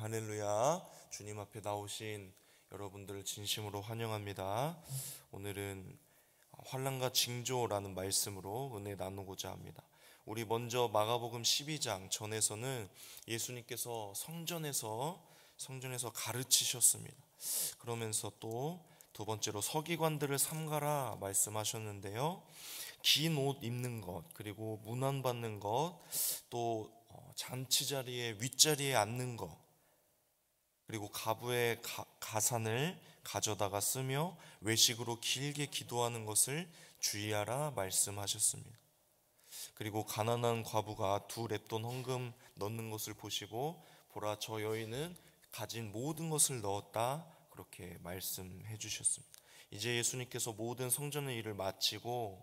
할렐루야. 주님 앞에 나오신 여러분들을 진심으로 환영합니다. 오늘은 환란과 징조라는 말씀으로 은혜 나누고자 합니다. 우리 먼저 마가복음 12장 전에서는 예수님께서 성전에서 성전에서 가르치셨습니다. 그러면서 또 두 번째로 서기관들을 삼가라 말씀하셨는데요. 긴 옷 입는 것, 그리고 문안 받는 것, 또 잔치 자리에 윗자리에 앉는 것, 그리고 가부의 가, 가산을 가져다가 쓰며 외식으로 길게 기도하는 것을 주의하라 말씀하셨습니다. 그리고 가난한 과부가 두 랩돈 헌금 넣는 것을 보시고 보라 저 여인은 가진 모든 것을 넣었다 그렇게 말씀해 주셨습니다. 이제 예수님께서 모든 성전의 일을 마치고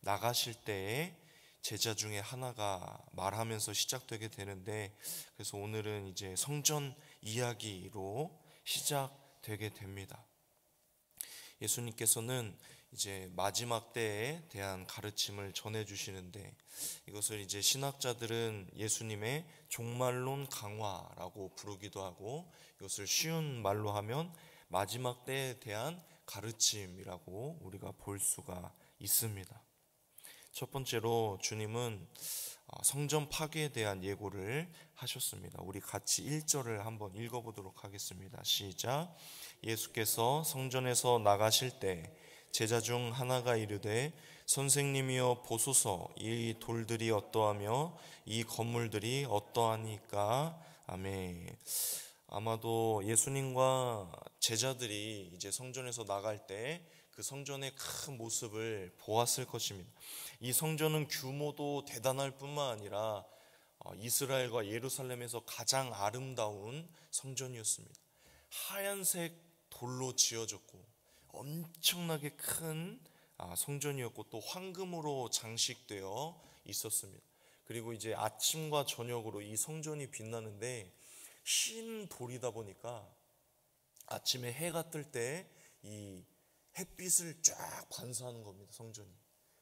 나가실 때에 제자 중에 하나가 말하면서 시작되게 되는데 그래서 오늘은 이제 성전 이야기로 시작되게 됩니다. 예수님께서는 이제 마지막 때에 대한 가르침을 전해 주시는데 이것을 이제 신학자들은 예수님의 종말론 강화라고 부르기도 하고 이것을 쉬운 말로 하면 마지막 때에 대한 가르침이라고 우리가 볼 수가 있습니다. 첫 번째로 주님은 어, 성전 파괴에 대한 예고를 하셨습니다. 우리 같이 1절을 한번 읽어보도록 하겠습니다. 시작. 예수께서 성전에서 나가실 때 제자 중 하나가 이르되 선생님이여 보소서 이 돌들이 어떠하며 이 건물들이 어떠하니까 아멘. 아마도 예수님과 제자들이 이제 성전에서 나갈 때그 성전의 큰 모습을 보았을 것입니다. 이 성전은 규모도 대단할 뿐만 아니라 어, 이스라엘과 예루살렘에서 가장 아름다운 성전이었습니다. 하얀색 돌로 지어졌고 엄청나게 큰 아, 성전이었고 또 황금으로 장식되어 있었습니다. 그리고 이제 아침과 저녁으로 이 성전이 빛나는데 흰 돌이다 보니까 아침에 해가 뜰때이 햇빛을 쫙 반사하는 겁니다. 성전이.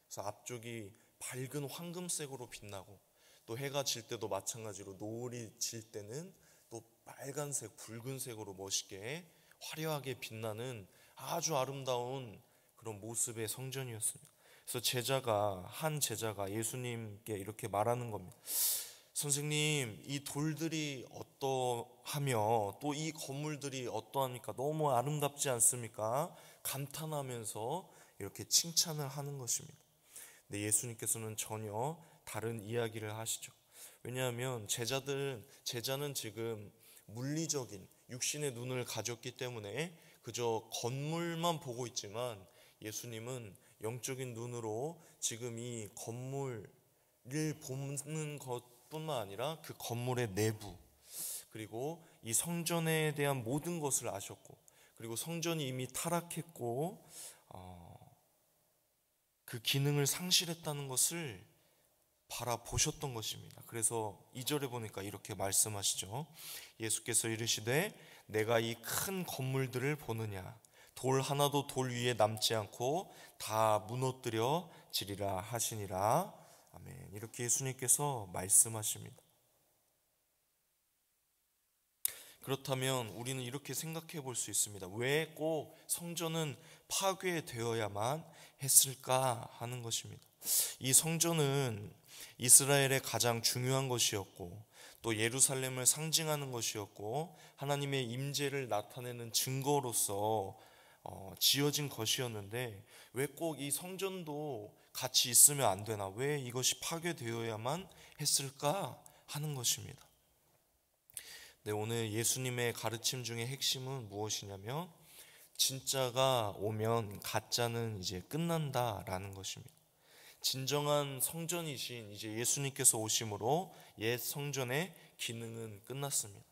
그래서 앞쪽이 밝은 황금색으로 빛나고 또 해가 질 때도 마찬가지로 노을이 질 때는 또 빨간색, 붉은색으로 멋있게 화려하게 빛나는 아주 아름다운 그런 모습의 성전이었습니다. 그래서 제자가 한 제자가 예수님께 이렇게 말하는 겁니다. 선생님, 이 돌들이 어떠하며 또 이 건물들이 어떠합니까? 너무 아름답지 않습니까? 감탄하면서 이렇게 칭찬을 하는 것입니다. 근데 예수님께서는 전혀 다른 이야기를 하시죠. 왜냐하면 제자들 제자는 지금 물리적인 육신의 눈을 가졌기 때문에 그저 건물만 보고 있지만 예수님은 영적인 눈으로 지금 이 건물을 보는 것 뿐만 아니라 그 건물의 내부 그리고 이 성전에 대한 모든 것을 아셨고 그리고 성전이 이미 타락했고 어, 그 기능을 상실했다는 것을 바라보셨던 것입니다. 그래서 2절에 보니까 이렇게 말씀하시죠. 예수께서 이르시되 내가 이 큰 건물들을 보느냐 돌 하나도 돌 위에 남지 않고 다 무너뜨려 지리라 하시니라 아멘. 이렇게 예수님께서 말씀하십니다. 그렇다면 우리는 이렇게 생각해 볼 수 있습니다. 왜 꼭 성전은 파괴되어야만 했을까 하는 것입니다. 이 성전은 이스라엘의 가장 중요한 것이었고 또 예루살렘을 상징하는 것이었고 하나님의 임재를 나타내는 증거로서 어, 지어진 것이었는데 왜 꼭 이 성전도 같이 있으면 안 되나? 왜 이것이 파괴되어야만 했을까? 하는 것입니다. 네, 오늘 예수님의 가르침 중에 핵심은 무엇이냐면 진짜가 오면 가짜는 이제 끝난다라는 것입니다. 진정한 성전이신 이제 예수님께서 오심으로 옛 성전의 기능은 끝났습니다.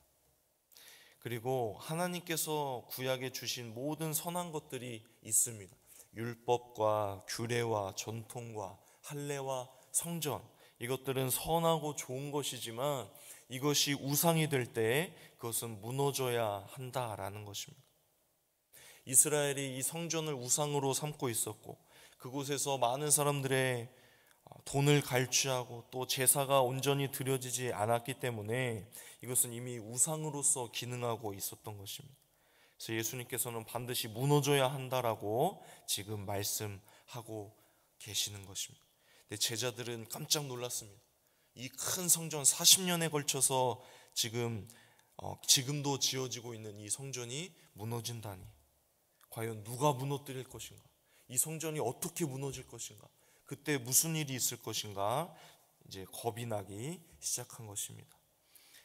그리고 하나님께서 구약에 주신 모든 선한 것들이 있습니다. 율법과 규례와 전통과 할례와 성전 이것들은 선하고 좋은 것이지만 이것이 우상이 될 때에 그것은 무너져야 한다라는 것입니다. 이스라엘이 이 성전을 우상으로 삼고 있었고 그곳에서 많은 사람들의 돈을 갈취하고 또 제사가 온전히 드려지지 않았기 때문에 이것은 이미 우상으로서 기능하고 있었던 것입니다. 그래서 예수님께서는 반드시 무너져야 한다라고 지금 말씀하고 계시는 것입니다. 근데 제자들은 깜짝 놀랐습니다. 이 큰 성전 40년에 걸쳐서 지금 어, 지금도 지어지고 있는 이 성전이 무너진다니. 과연 누가 무너뜨릴 것인가? 이 성전이 어떻게 무너질 것인가? 그때 무슨 일이 있을 것인가? 이제 겁이 나기 시작한 것입니다.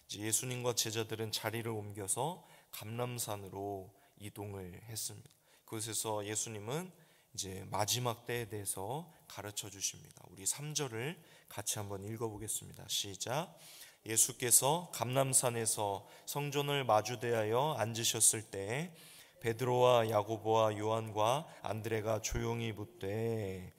이제 예수님과 제자들은 자리를 옮겨서 감람산으로 이동을 했습니다. 그곳에서 예수님은 이제 마지막 때에 대해서 가르쳐 주십니다. 우리 3절을 같이 한번 읽어 보겠습니다. 시작. 예수께서 감람산에서 성전을 마주대하여 앉으셨을 때 베드로와 야고보와 요한과 안드레가 조용히 묻되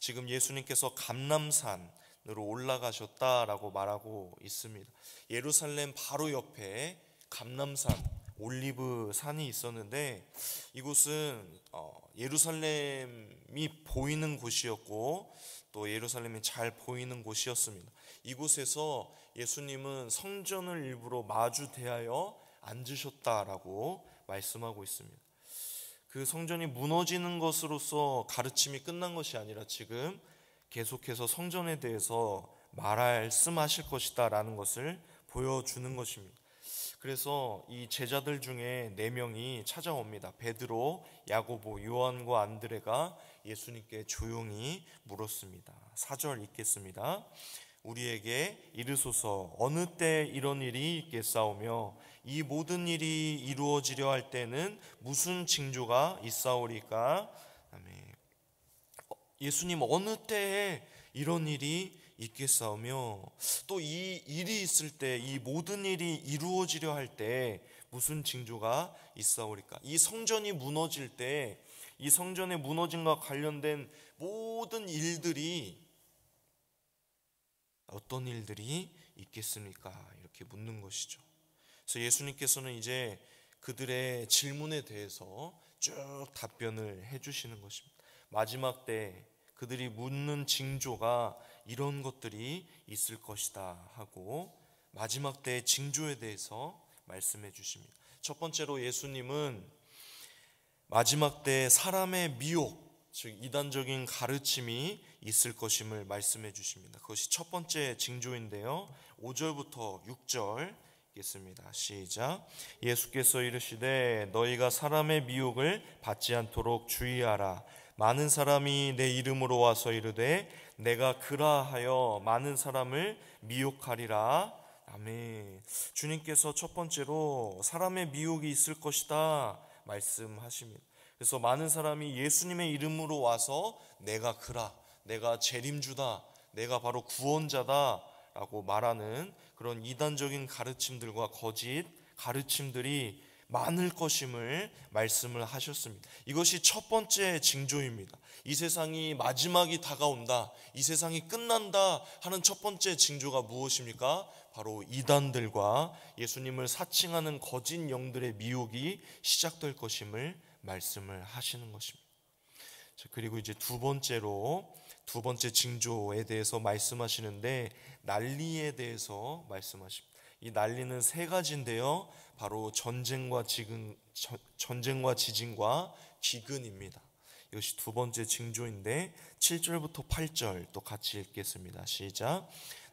지금 예수님께서 감람산으로 올라가셨다라고 말하고 있습니다. 예루살렘 바로 옆에 감람산 올리브 산이 있었는데 이곳은 어, 예루살렘이 보이는 곳이었고 또 예루살렘이 잘 보이는 곳이었습니다. 이곳에서 예수님은 성전을 일부러 마주 대하여 앉으셨다라고 말씀하고 있습니다. 그 성전이 무너지는 것으로서 가르침이 끝난 것이 아니라 지금 계속해서 성전에 대해서 말씀하실 것이다라는 것을 보여주는 것입니다. 그래서 이 제자들 중에 네 명이 찾아옵니다. 베드로, 야고보, 요한과 안드레가 예수님께 조용히 물었습니다. 사절 읽겠습니다. 우리에게 이르소서 어느 때 이런 일이 있겠사오며 이 모든 일이 이루어지려 할 때는 무슨 징조가 있사오리까? 어, 예수님 어느 때에 이런 일이 있겠사오며 또 이 일이 있을 때 이 모든 일이 이루어지려 할 때 무슨 징조가 있사오리까? 이 성전이 무너질 때 이 성전의 무너짐과 관련된 모든 일들이 어떤 일들이 있겠습니까? 이렇게 묻는 것이죠. 그래서 예수님께서는 이제 그들의 질문에 대해서 쭉 답변을 해주시는 것입니다. 마지막 때 그들이 묻는 징조가 이런 것들이 있을 것이다 하고 마지막 때의 징조에 대해서 말씀해 주십니다. 첫 번째로 예수님은 마지막 때 사람의 미혹, 즉 이단적인 가르침이 있을 것임을 말씀해 주십니다. 그것이 첫 번째 징조인데요. 5절부터 6절 읽습니다 시작. 예수께서 이르시되 너희가 사람의 미혹을 받지 않도록 주의하라. 많은 사람이 내 이름으로 와서 이르되 내가 그라하여 많은 사람을 미혹하리라. 아멘. 주님께서 첫 번째로 사람의 미혹이 있을 것이다 말씀하십니다. 그래서 많은 사람이 예수님의 이름으로 와서 내가 그라, 내가 재림주다, 내가 바로 구원자다라고 말하는 그런 이단적인 가르침들과 거짓 가르침들이 많을 것임을 말씀을 하셨습니다. 이것이 첫 번째 징조입니다. 이 세상이 마지막이 다가온다. 이 세상이 끝난다 하는 첫 번째 징조가 무엇입니까? 바로 이단들과 예수님을 사칭하는 거짓 영들의 미혹이 시작될 것임을 말씀을 하시는 것입니다. 그리고 이제 두 번째로 두 번째 징조에 대해서 말씀하시는데 난리에 대해서 말씀하십니다. 이 난리는 세 가지인데요. 바로 전쟁과 지금 전쟁과 지진과 기근입니다. 이것이 두 번째 징조인데 7절부터 8절 또 같이 읽겠습니다. 시작.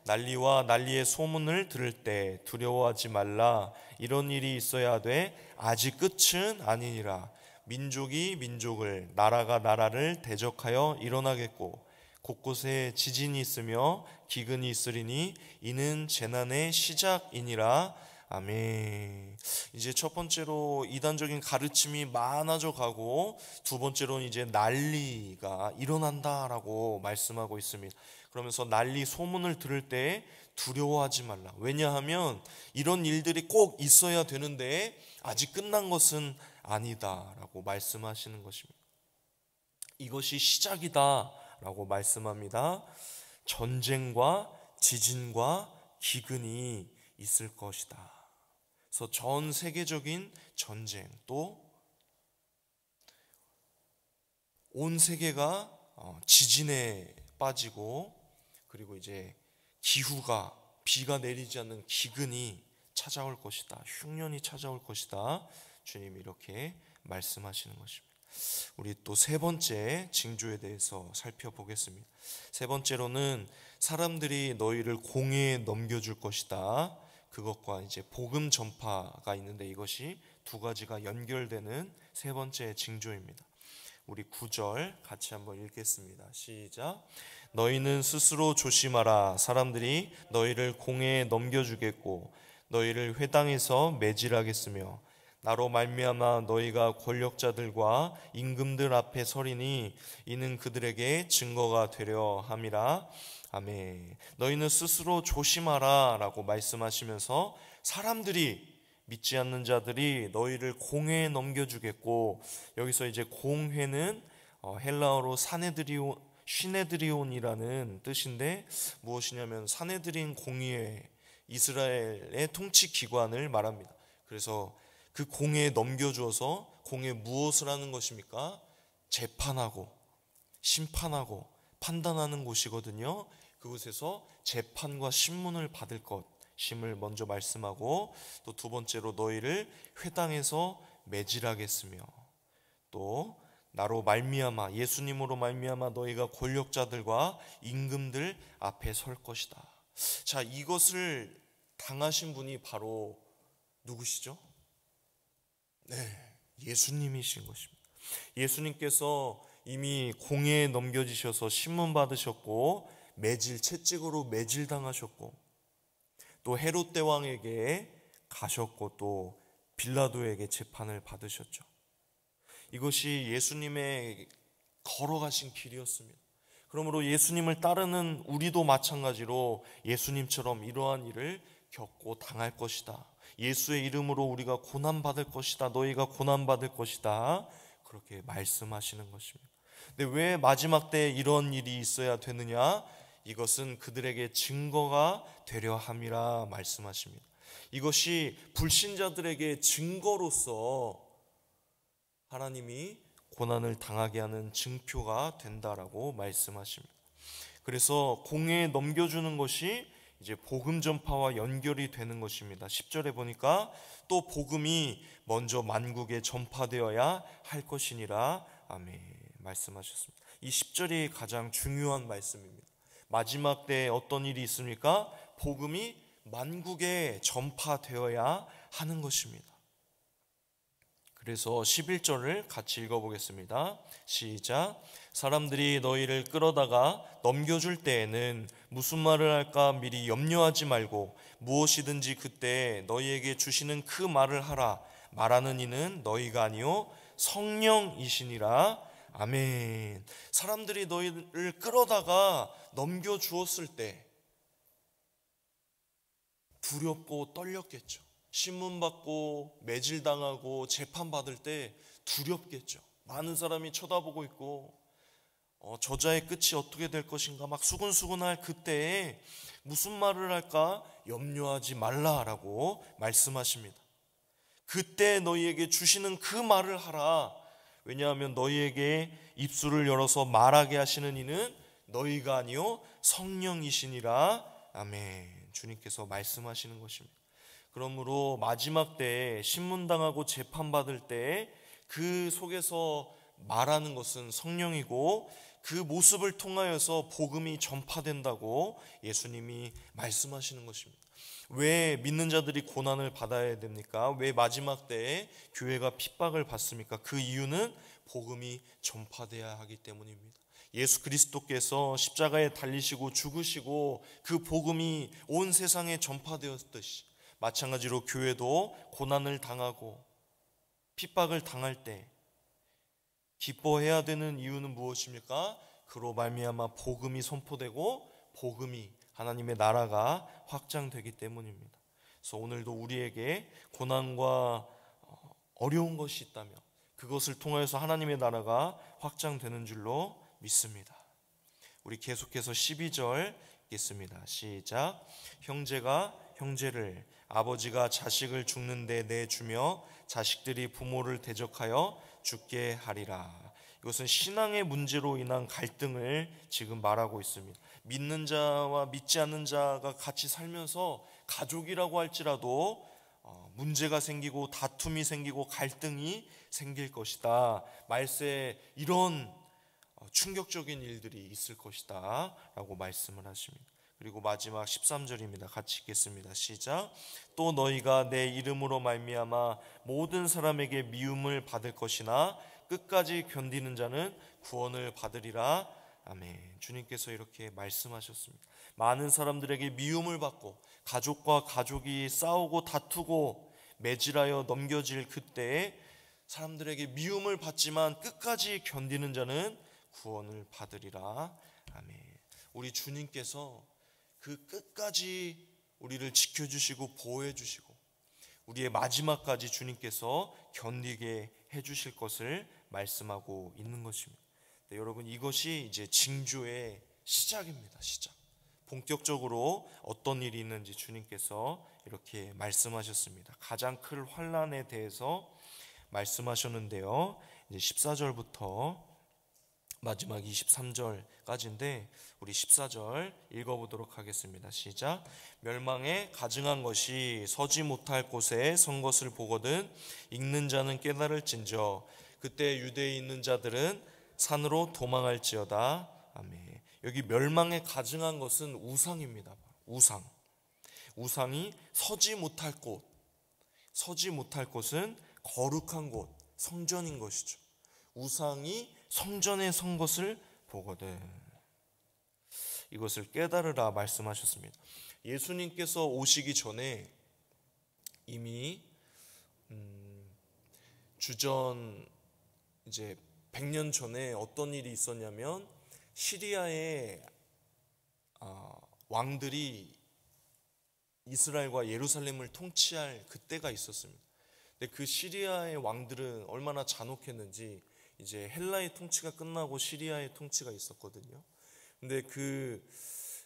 난리와 난리의 소문을 들을 때 두려워하지 말라. 이런 일이 있어야 돼. 아직 끝은 아니니라. 민족이 민족을, 나라가 나라를 대적하여 일어나겠고, 곳곳에 지진이 있으며 기근이 있으리니 이는 재난의 시작이니라. 아멘. 이제 첫 번째로 이단적인 가르침이 많아져 가고 두 번째로는 이제 난리가 일어난다라고 말씀하고 있습니다. 그러면서 난리 소문을 들을 때 두려워하지 말라. 왜냐하면 이런 일들이 꼭 있어야 되는데 아직 끝난 것은 아니다라고 말씀하시는 것입니다. 이것이 시작이다라고 말씀합니다. 전쟁과 지진과 기근이 있을 것이다. 그래서 전 세계적인 전쟁 또 온 세계가 어, 지진에 빠지고 그리고 이제 기후가 비가 내리지 않는 기근이 찾아올 것이다. 흉년이 찾아올 것이다. 주님이 이렇게 말씀하시는 것입니다. 우리 또 세 번째 징조에 대해서 살펴보겠습니다. 세 번째로는 사람들이 너희를 공에 넘겨줄 것이다. 그것과 이제 복음 전파가 있는데 이것이 두 가지가 연결되는 세 번째 징조입니다. 우리 9절 같이 한번 읽겠습니다. 시작. 너희는 스스로 조심하라. 사람들이 너희를 공에 넘겨주겠고 너희를 회당에서 매질하겠으며 나로 말미암아 너희가 권력자들과 임금들 앞에 서리니 이는 그들에게 증거가 되려 함이라. 아멘. 너희는 스스로 조심하라 라고 말씀하시면서 사람들이 믿지 않는 자들이 너희를 공회에 넘겨주겠고 여기서 이제 공회는 어, 헬라어로 사내드리온 시네드리온이라는 뜻인데 무엇이냐면 사내드린 공의회 이스라엘의 통치 기관을 말합니다. 그래서 그 공회에 넘겨주어서 공회 무엇을 하는 것입니까? 재판하고 심판하고 판단하는 곳이거든요. 그곳에서 재판과 신문을 받을 것심을 먼저 말씀하고 또 두 번째로 너희를 회당에서 매질하겠으며 또 나로 말미암아 예수님으로 말미암아 너희가 권력자들과 임금들 앞에 설 것이다. 자, 이것을 당하신 분이 바로 누구시죠? 네, 예수님이신 것입니다. 예수님께서 이미 공에 넘겨지셔서 신문 받으셨고 매질 채찍으로 매질 당하셨고 또 헤롯 대왕에게 가셨고 또 빌라도에게 재판을 받으셨죠. 이것이 예수님의 걸어가신 길이었습니다. 그러므로 예수님을 따르는 우리도 마찬가지로 예수님처럼 이러한 일을 겪고 당할 것이다. 예수의 이름으로 우리가 고난받을 것이다. 너희가 고난받을 것이다. 그렇게 말씀하시는 것입니다. 근데 왜 마지막 때 이런 일이 있어야 되느냐? 이것은 그들에게 증거가 되려 함이라 말씀하십니다. 이것이 불신자들에게 증거로서 하나님이 고난을 당하게 하는 증표가 된다라고 말씀하십니다. 그래서 공에 넘겨주는 것이 이제 복음 전파와 연결이 되는 것입니다. 10절에 보니까 또 복음이 먼저 만국에 전파되어야 할 것이니라 아멘 말씀하셨습니다. 이 10절이 가장 중요한 말씀입니다. 마지막 때에 어떤 일이 있습니까? 복음이 만국에 전파되어야 하는 것입니다. 그래서 11절을 같이 읽어보겠습니다. 시작. 사람들이 너희를 끌어다가 넘겨줄 때에는 무슨 말을 할까 미리 염려하지 말고 무엇이든지 그때 너희에게 주시는 그 말을 하라. 말하는 이는 너희가 아니요 성령이시니라. 아멘. 사람들이 너희를 끌어다가 넘겨주었을 때 두렵고 떨렸겠죠. 신문받고 매질당하고 재판받을 때 두렵겠죠. 많은 사람이 쳐다보고 있고 어, 저자의 끝이 어떻게 될 것인가 막 수근수근할 그때에 무슨 말을 할까 염려하지 말라라고 말씀하십니다. 그때 너희에게 주시는 그 말을 하라. 왜냐하면 너희에게 입술을 열어서 말하게 하시는 이는 너희가 아니요 성령이시니라 아멘. 주님께서 말씀하시는 것입니다. 그러므로 마지막 때 신문당하고 재판받을 때그 속에서 말하는 것은 성령이고 그 모습을 통하여서 복음이 전파된다고 예수님이 말씀하시는 것입니다. 왜 믿는 자들이 고난을 받아야 됩니까? 왜 마지막 때에 교회가 핍박을 받습니까? 그 이유는 복음이 전파돼야 하기 때문입니다. 예수 그리스도께서 십자가에 달리시고 죽으시고 그 복음이 온 세상에 전파되었듯이 마찬가지로 교회도 고난을 당하고 핍박을 당할 때 기뻐해야 되는 이유는 무엇입니까? 그로 말미암아 복음이 선포되고 복음이 하나님의 나라가 확장되기 때문입니다. 그래서 오늘도 우리에게 고난과 어, 어려운 것이 있다면 그것을 통하여서 하나님의 나라가 확장되는 줄로 믿습니다. 우리 계속해서 12절 읽겠습니다. 시작. 형제가 형제를 아버지가 자식을 죽는데 내주며 자식들이 부모를 대적하여 죽게 하리라. 이것은 신앙의 문제로 인한 갈등을 지금 말하고 있습니다. 믿는 자와 믿지 않는 자가 같이 살면서 가족이라고 할지라도 어, 문제가 생기고 다툼이 생기고 갈등이 생길 것이다. 말세에 이런 어, 충격적인 일들이 있을 것이다 라고 말씀을 하십니다. 그리고 마지막 13절입니다. 같이 읽겠습니다. 시작. 또 너희가 내 이름으로 말미암아 모든 사람에게 미움을 받을 것이나 끝까지 견디는 자는 구원을 받으리라. 아멘. 주님께서 이렇게 말씀하셨습니다. 많은 사람들에게 미움을 받고 가족과 가족이 싸우고 다투고 매질하여 넘겨질 그때에 사람들에게 미움을 받지만 끝까지 견디는 자는 구원을 받으리라. 아멘. 우리 주님께서 그 끝까지 우리를 지켜주시고 보호해주시고 우리의 마지막까지 주님께서 견디게 해주실 것을 말씀하고 있는 것입니다. 네, 여러분 이것이 이제 징조의 시작입니다. 시작. 본격적으로 어떤 일이 있는지 주님께서 이렇게 말씀하셨습니다. 가장 큰 환란에 대해서 말씀하셨는데요. 이제 14절부터 마지막 23절까지인데 우리 14절 읽어보도록 하겠습니다. 시작. 멸망에 가증한 것이 서지 못할 곳에 선 것을 보거든 읽는 자는 깨달을진저 그때 유대에 있는 자들은 산으로 도망할지어다. 아멘. 여기 멸망에 가증한 것은 우상입니다. 우상. 우상이 서지 못할 곳. 서지 못할 곳은 거룩한 곳, 성전인 것이죠. 우상이 성전에 선 것을 보거든 이것을 깨달으라 말씀하셨습니다. 예수님께서 오시기 전에 이미 음, 주전 이제 100년 전에 어떤 일이 있었냐면 시리아의 어, 왕들이 이스라엘과 예루살렘을 통치할 그때가 있었습니다. 근데 그 시리아의 왕들은 얼마나 잔혹했는지 이제 헬라의 통치가 끝나고 시리아의 통치가 있었거든요. 근데 그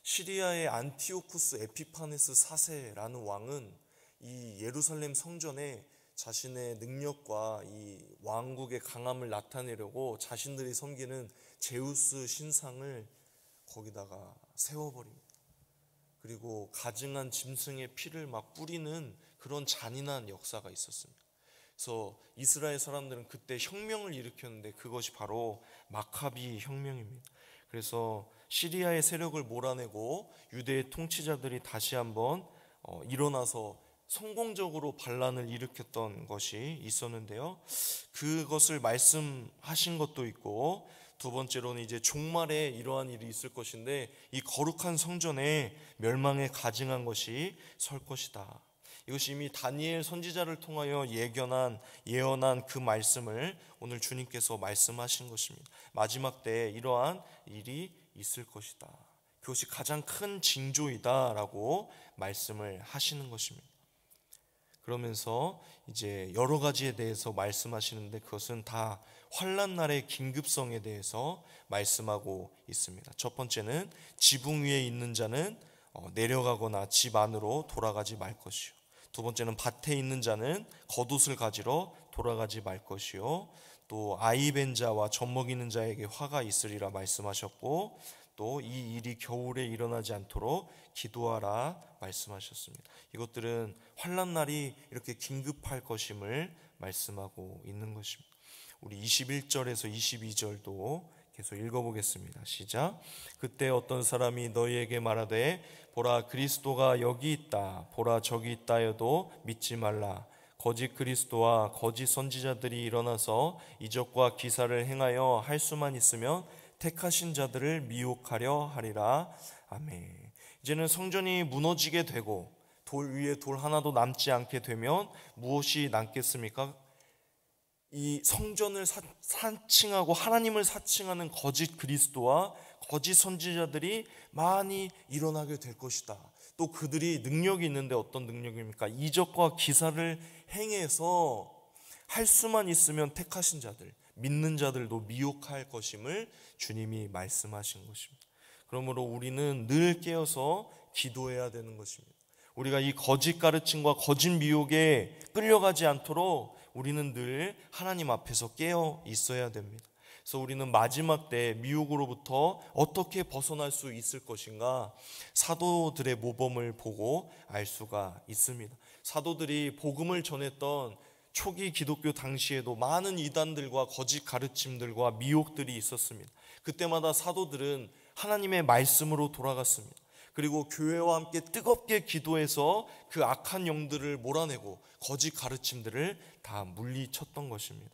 시리아의 안티오쿠스 에피파네스 4세라는 왕은 이 예루살렘 성전에 자신의 능력과 이 왕국의 강함을 나타내려고 자신들이 섬기는 제우스 신상을 거기다가 세워버립니다. 그리고 가증한 짐승의 피를 막 뿌리는 그런 잔인한 역사가 있었습니다. 그래서 이스라엘 사람들은 그때 혁명을 일으켰는데 그것이 바로 마카비 혁명입니다. 그래서 시리아의 세력을 몰아내고 유대의 통치자들이 다시 한번 어, 일어나서 성공적으로 반란을 일으켰던 것이 있었는데요. 그것을 말씀하신 것도 있고 두 번째로는 이제 종말에 이러한 일이 있을 것인데 이 거룩한 성전에 멸망에 가증한 것이 설 것이다. 이것이 이미 다니엘 선지자를 통하여 예견한 예언한 그 말씀을 오늘 주님께서 말씀하신 것입니다. 마지막 때에 이러한 일이 있을 것이다. 그것이 가장 큰 징조이다라고 말씀을 하시는 것입니다. 그러면서 이제 여러 가지에 대해서 말씀하시는데 그것은 다 환란 날의 긴급성에 대해서 말씀하고 있습니다. 첫 번째는 지붕 위에 있는 자는 어, 내려가거나 집 안으로 돌아가지 말 것이요. 두 번째는 밭에 있는 자는 겉옷을 가지러 돌아가지 말 것이요. 또 아이 벤 자와 젖먹이는 자에게 화가 있으리라 말씀하셨고 또 이 일이 겨울에 일어나지 않도록 기도하라 말씀하셨습니다. 이것들은 환란 날이 이렇게 긴급할 것임을 말씀하고 있는 것입니다. 우리 21절에서 22절도 계속 읽어보겠습니다. 시작. 그때 어떤 사람이 너희에게 말하되 보라 그리스도가 여기 있다. 보라 저기 있다여도 믿지 말라. 거짓 그리스도와 거짓 선지자들이 일어나서 이적과 기사를 행하여 할 수만 있으면 택하신 자들을 미혹하려 하리라. 아멘. 이제는 성전이 무너지게 되고 돌 위에 돌 하나도 남지 않게 되면 무엇이 남겠습니까? 이 성전을 사, 사칭하고 하나님을 사칭하는 거짓 그리스도와 거짓 선지자들이 많이 일어나게 될 것이다. 또 그들이 능력이 있는데 어떤 능력입니까? 이적과 기사를 행해서 할 수만 있으면 택하신 자들, 믿는 자들도 미혹할 것임을 주님이 말씀하신 것입니다. 그러므로 우리는 늘 깨어서 기도해야 되는 것입니다. 우리가 이 거짓 가르침과 거짓 미혹에 끌려가지 않도록 우리는 늘 하나님 앞에서 깨어 있어야 됩니다. 그래서 우리는 마지막 때 미혹으로부터 어떻게 벗어날 수 있을 것인가 사도들의 모범을 보고 알 수가 있습니다. 사도들이 복음을 전했던 초기 기독교 당시에도 많은 이단들과 거짓 가르침들과 미혹들이 있었습니다. 그때마다 사도들은 하나님의 말씀으로 돌아갔습니다. 그리고 교회와 함께 뜨겁게 기도해서 그 악한 영들을 몰아내고 거짓 가르침들을 다 물리쳤던 것입니다.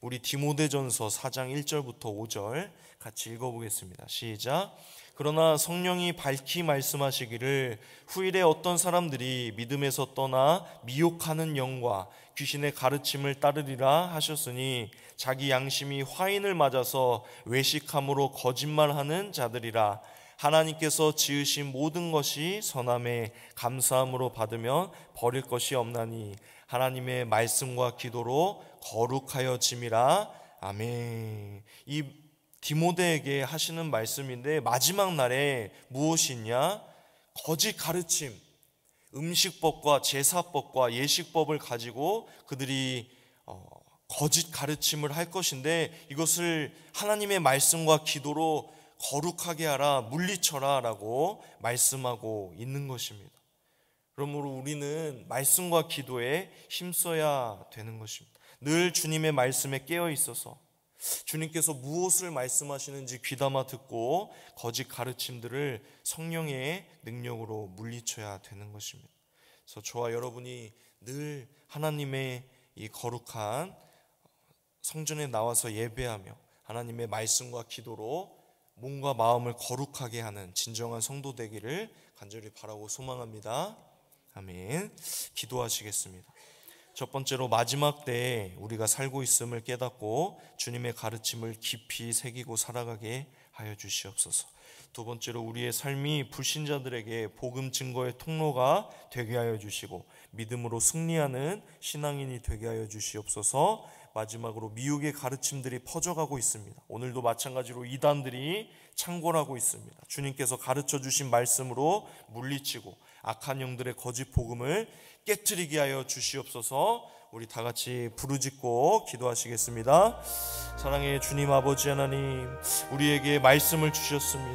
우리 디모데전서 4장 1절부터 5절 같이 읽어보겠습니다. 시작. 그러나 성령이 밝히 말씀하시기를 후일에 어떤 사람들이 믿음에서 떠나 미혹하는 영과 귀신의 가르침을 따르리라 하셨으니 자기 양심이 화인을 맞아서 외식함으로 거짓말하는 자들이라 하나님께서 지으신 모든 것이 선함에 감사함으로 받으면 버릴 것이 없나니 하나님의 말씀과 기도로 거룩하여 짐이라 아멘. 이 디모데에게 하시는 말씀인데 마지막 날에 무엇이냐? 거짓 가르침, 음식법과 제사법과 예식법을 가지고 그들이 어, 거짓 가르침을 할 것인데 이것을 하나님의 말씀과 기도로 거룩하게 하라, 물리쳐라 라고 말씀하고 있는 것입니다. 그러므로 우리는 말씀과 기도에 힘써야 되는 것입니다. 늘 주님의 말씀에 깨어 있어서 주님께서 무엇을 말씀하시는지 귀담아 듣고 거짓 가르침들을 성령의 능력으로 물리쳐야 되는 것입니다. 그래서 저와 여러분이 늘 하나님의 이 거룩한 성전에 나와서 예배하며 하나님의 말씀과 기도로 몸과 마음을 거룩하게 하는 진정한 성도 되기를 간절히 바라고 소망합니다. 아멘. 기도하시겠습니다. 첫 번째로 마지막 때에 우리가 살고 있음을 깨닫고 주님의 가르침을 깊이 새기고 살아가게 하여 주시옵소서. 두 번째로 우리의 삶이 불신자들에게 복음 증거의 통로가 되게 하여 주시고 믿음으로 승리하는 신앙인이 되게 하여 주시옵소서. 마지막으로 미혹의 가르침들이 퍼져가고 있습니다. 오늘도 마찬가지로 이단들이 창궐하고 있습니다. 주님께서 가르쳐 주신 말씀으로 물리치고 악한 영들의 거짓 복음을 깨뜨리게 하여 주시옵소서. 우리 다 같이 부르짖고 기도하시겠습니다. 사랑의 주님 아버지 하나님, 우리에게 말씀을 주셨습니다.